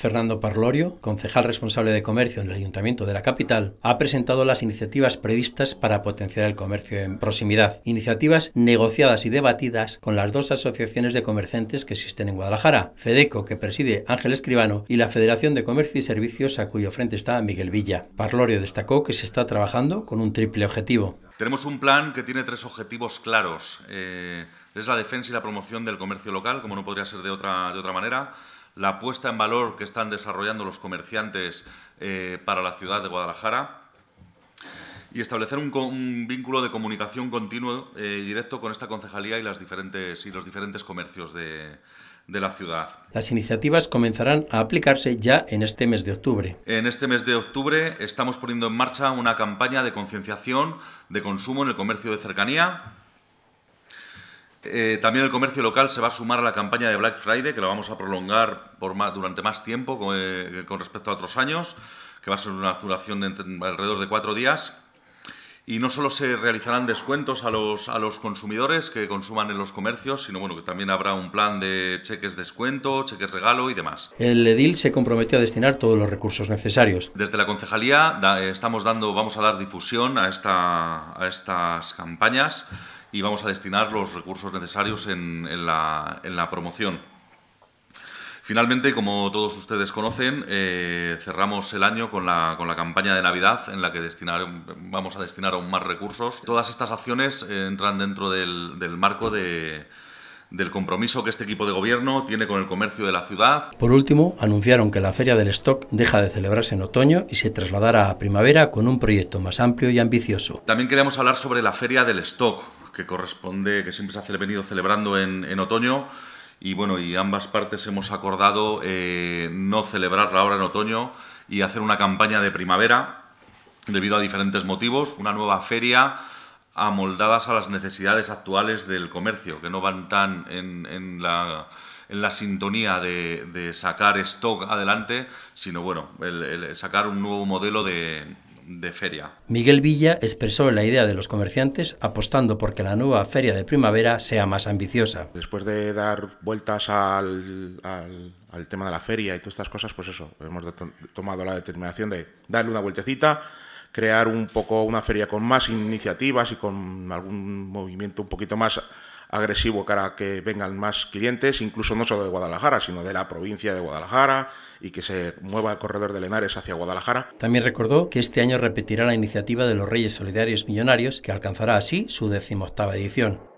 Fernando Parlorio, concejal responsable de comercio en el Ayuntamiento de la capital, ha presentado las iniciativas previstas para potenciar el comercio en proximidad, iniciativas negociadas y debatidas con las dos asociaciones de comerciantes que existen en Guadalajara, Fedeco, que preside Ángel Escribano, y la Federación de Comercio y Servicios, a cuyo frente está Miguel Villa. Parlorio destacó que se está trabajando con un triple objetivo. Tenemos un plan que tiene tres objetivos claros. Eh, es la defensa y la promoción del comercio local, como no podría ser de otra, de otra manera la puesta en valor que están desarrollando los comerciantes eh, para la ciudad de Guadalajara y establecer un, vínculo de comunicación continuo y eh, directo con esta concejalía y, diferentes, y los diferentes comercios de, de la ciudad. Las iniciativas comenzarán a aplicarse ya en este mes de octubre. En este mes de octubre estamos poniendo en marcha una campaña de concienciación de consumo en el comercio de cercanía eh, también el comercio local se va a sumar a la campaña de Black Friday, que la vamos a prolongar durante más tiempo eh, con, respecto a otros años, que va a ser una duración de alrededor de cuatro días. Y no solo se realizarán descuentos a los, consumidores que consuman en los comercios, sino que también habrá un plan de cheques descuento, cheques regalo y demás. El edil se comprometió a destinar todos los recursos necesarios. Desde la concejalía eh, estamos dando, vamos a dar difusión a estas campañas y vamos a destinar los recursos necesarios en, la, promoción. Finalmente, como todos ustedes conocen, eh, cerramos el año con la, campaña de Navidad en la que vamos a destinar aún más recursos. Todas estas acciones eh, entran dentro del, marco del compromiso que este equipo de gobierno tiene con el comercio de la ciudad. Por último, anunciaron que la Feria del Stock deja de celebrarse en otoño y se trasladará a primavera con un proyecto más amplio y ambicioso. También queremos hablar sobre la Feria del Stock, que corresponde, que siempre se ha venido celebrando en, otoño. Y bueno, y ambas partes hemos acordado eh, no celebrarla ahora en otoño y hacer una campaña de primavera debido a diferentes motivos. Una nueva feria amoldadas a las necesidades actuales del comercio, que no van tan en, la, sintonía de, sacar stock adelante, sino bueno, sacar un nuevo modelo de, de feria. Miguel Villa expresó la idea de los comerciantes apostando por que la nueva feria de primavera sea más ambiciosa. Después de dar vueltas al, al tema de la feria y todas estas cosas, pues eso, hemos tomado la determinación de darle una vueltecita, crear un poco una feria con más iniciativas y con algún movimiento un poquito más agresivo para que vengan más clientes, incluso no solo de Guadalajara, sino de la provincia de Guadalajara y que se mueva el corredor de Lenares hacia Guadalajara. También recordó que este año repetirá la iniciativa de los Reyes Solidarios Millonarios, que alcanzará así su decimoctava edición.